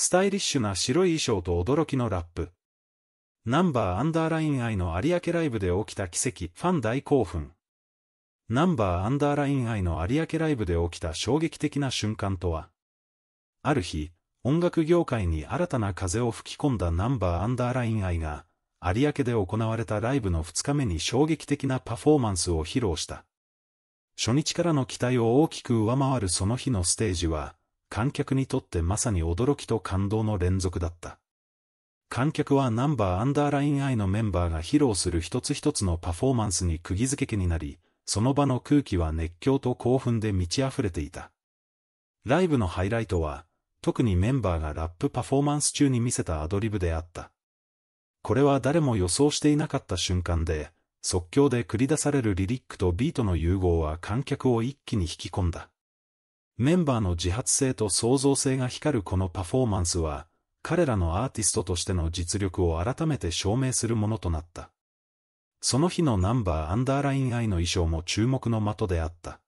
スタイリッシュな白い衣装と驚きのラップ。ナンバーアンダーライン愛の有明ライブで起きた奇跡、ファン大興奮。ナンバーアンダーライン愛の有明ライブで起きた衝撃的な瞬間とはある日、音楽業界に新たな風を吹き込んだナンバーアンダーライン愛が、有明で行われたライブの2日目に衝撃的なパフォーマンスを披露した。初日からの期待を大きく上回るその日のステージは、観客にとってまさに驚きと感動の連続だった。観客はナンバーアンダーラインイのメンバーが披露する一つ一つのパフォーマンスに釘付けになり、その場の空気は熱狂と興奮で満ち溢れていた。ライブのハイライトは、特にメンバーがラップパフォーマンス中に見せたアドリブであった。これは誰も予想していなかった瞬間で、即興で繰り出されるリリックとビートの融合は観客を一気に引き込んだ。メンバーの自発性と創造性が光るこのパフォーマンスは、彼らのアーティストとしての実力を改めて証明するものとなった。その日のナンバーアンダーラインアイの衣装も注目の的であった。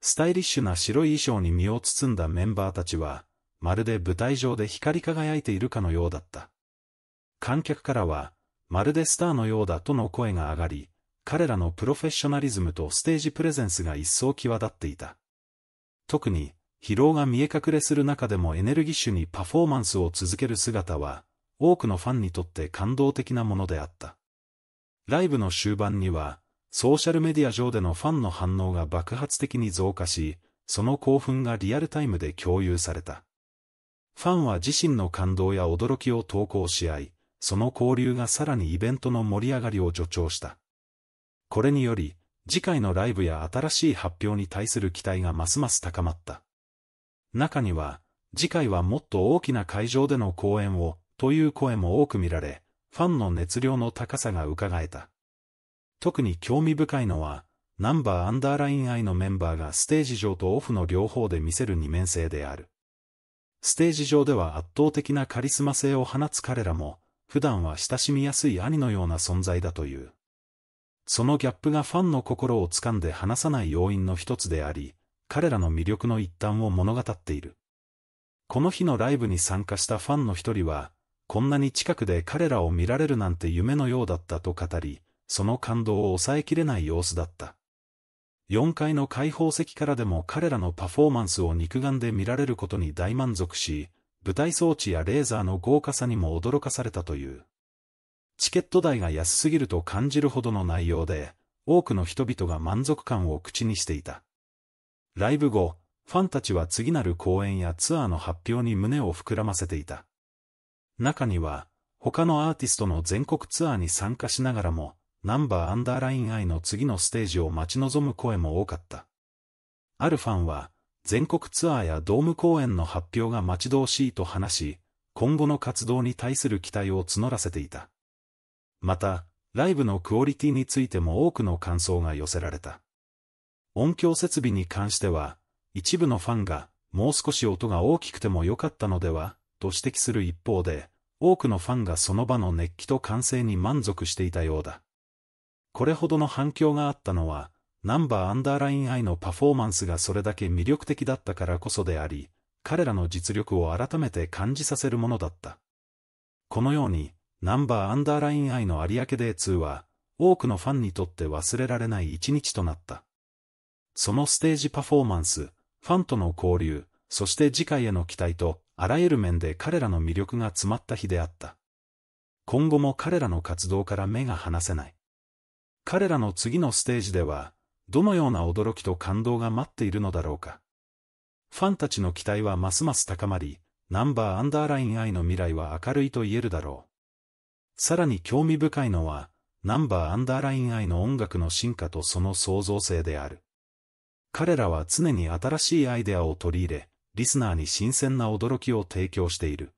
スタイリッシュな白い衣装に身を包んだメンバーたちは、まるで舞台上で光り輝いているかのようだった。観客からは、まるでスターのようだとの声が上がり、彼らのプロフェッショナリズムとステージプレゼンスが一層際立っていた。特に、疲労が見え隠れする中でもエネルギッシュにパフォーマンスを続ける姿は、多くのファンにとって感動的なものであった。ライブの終盤には、ソーシャルメディア上でのファンの反応が爆発的に増加し、その興奮がリアルタイムで共有された。ファンは自身の感動や驚きを投稿し合い、その交流がさらにイベントの盛り上がりを助長した。これにより、次回のライブや新しい発表に対する期待がますます高まった。中には、次回はもっと大きな会場での公演を、という声も多く見られ、ファンの熱量の高さが伺えた。特に興味深いのは、ナンバーアンダーラインイのメンバーがステージ上とオフの両方で見せる二面性である。ステージ上では圧倒的なカリスマ性を放つ彼らも、普段は親しみやすい兄のような存在だという。そのギャップがファンの心をつかんで離さない要因の一つであり、彼らの魅力の一端を物語っている。この日のライブに参加したファンの一人は、こんなに近くで彼らを見られるなんて夢のようだったと語り、その感動を抑えきれない様子だった。4階の開放席からでも彼らのパフォーマンスを肉眼で見られることに大満足し、舞台装置やレーザーの豪華さにも驚かされたという。チケット代が安すぎると感じるほどの内容で、多くの人々が満足感を口にしていた。ライブ後、ファンたちは次なる公演やツアーの発表に胸を膨らませていた。中には、他のアーティストの全国ツアーに参加しながらも、ナンバーアンダーラインアイの次のステージを待ち望む声も多かった。あるファンは、全国ツアーやドーム公演の発表が待ち遠しいと話し、今後の活動に対する期待を募らせていた。また、ライブのクオリティについても多くの感想が寄せられた。音響設備に関しては、一部のファンが、もう少し音が大きくても良かったのでは、と指摘する一方で、多くのファンがその場の熱気と歓声に満足していたようだ。これほどの反響があったのは、ナンバーアンダーライン I のパフォーマンスがそれだけ魅力的だったからこそであり、彼らの実力を改めて感じさせるものだった。このように、ナンバーアンダーライン愛の有明デー2は、多くのファンにとって忘れられない一日となった。そのステージパフォーマンス、ファンとの交流、そして次回への期待と、あらゆる面で彼らの魅力が詰まった日であった。今後も彼らの活動から目が離せない。彼らの次のステージでは、どのような驚きと感動が待っているのだろうか。ファンたちの期待はますます高まり、ナンバーアンダーライン愛の未来は明るいと言えるだろう。さらに興味深いのは、ナンバーアンダーライン愛の音楽の進化とその創造性である。彼らは常に新しいアイデアを取り入れ、リスナーに新鮮な驚きを提供している。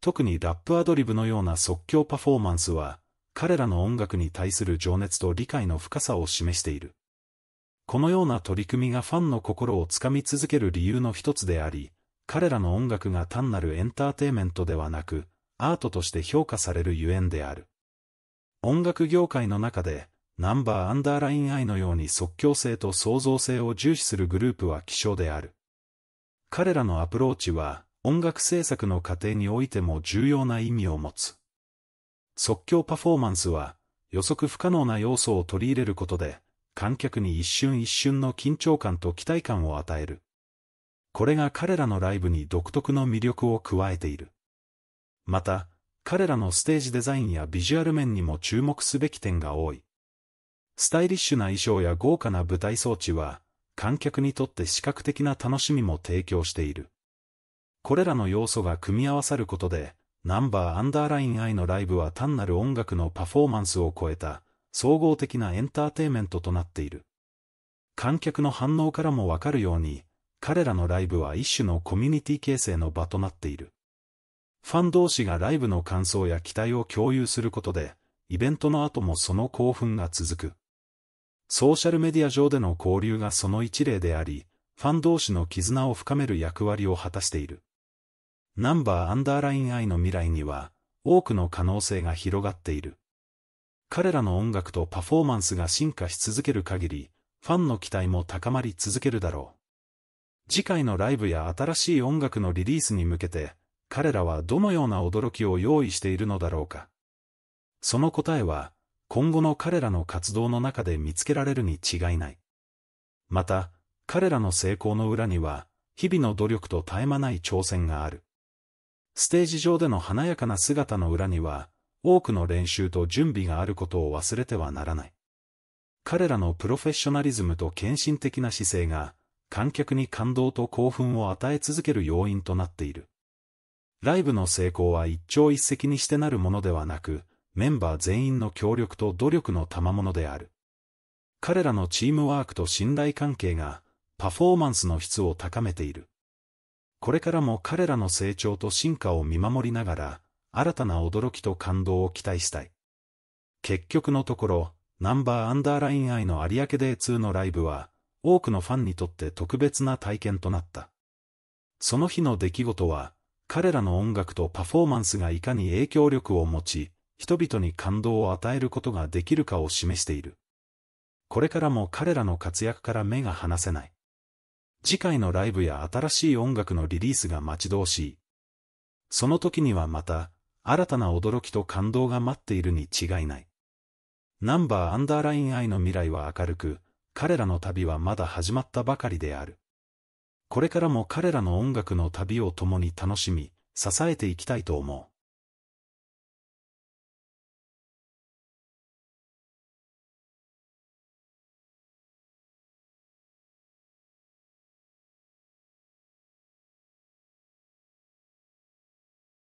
特にラップアドリブのような即興パフォーマンスは、彼らの音楽に対する情熱と理解の深さを示している。このような取り組みがファンの心をつかみ続ける理由の一つであり、彼らの音楽が単なるエンターテイメントではなく、アートとして評価されるゆえんである。音楽業界の中で、ナンバーアンダーライン I のように即興性と創造性を重視するグループは希少である。彼らのアプローチは、音楽制作の過程においても重要な意味を持つ。即興パフォーマンスは、予測不可能な要素を取り入れることで、観客に一瞬一瞬の緊張感と期待感を与える。これが彼らのライブに独特の魅力を加えている。また、彼らのステージデザインやビジュアル面にも注目すべき点が多い。スタイリッシュな衣装や豪華な舞台装置は、観客にとって視覚的な楽しみも提供している。これらの要素が組み合わさることで、ナンバーアンダーライン I のライブは単なる音楽のパフォーマンスを超えた、総合的なエンターテイメントとなっている。観客の反応からもわかるように、彼らのライブは一種のコミュニティ形成の場となっている。ファン同士がライブの感想や期待を共有することで、イベントの後もその興奮が続く。ソーシャルメディア上での交流がその一例であり、ファン同士の絆を深める役割を果たしている。ナンバーアンダーラインイの未来には、多くの可能性が広がっている。彼らの音楽とパフォーマンスが進化し続ける限り、ファンの期待も高まり続けるだろう。次回のライブや新しい音楽のリリースに向けて、彼らはどのような驚きを用意しているのだろうか。その答えは、今後の彼らの活動の中で見つけられるに違いない。また、彼らの成功の裏には、日々の努力と絶え間ない挑戦がある。ステージ上での華やかな姿の裏には、多くの練習と準備があることを忘れてはならない。彼らのプロフェッショナリズムと献身的な姿勢が、観客に感動と興奮を与え続ける要因となっている。ライブの成功は一朝一夕にしてなるものではなく、メンバー全員の協力と努力の賜物である。彼らのチームワークと信頼関係が、パフォーマンスの質を高めている。これからも彼らの成長と進化を見守りながら、新たな驚きと感動を期待したい。結局のところ、ナンバーアンダーライン愛の有明デー2のライブは、多くのファンにとって特別な体験となった。その日の出来事は、彼らの音楽とパフォーマンスがいかに影響力を持ち、人々に感動を与えることができるかを示している。これからも彼らの活躍から目が離せない。次回のライブや新しい音楽のリリースが待ち遠しい。その時にはまた、新たな驚きと感動が待っているに違いない。ナンバーアンダーライン愛の未来は明るく、彼らの旅はまだ始まったばかりである。これからも彼らの音楽の旅を共に楽しみ、支えていきたいと思う。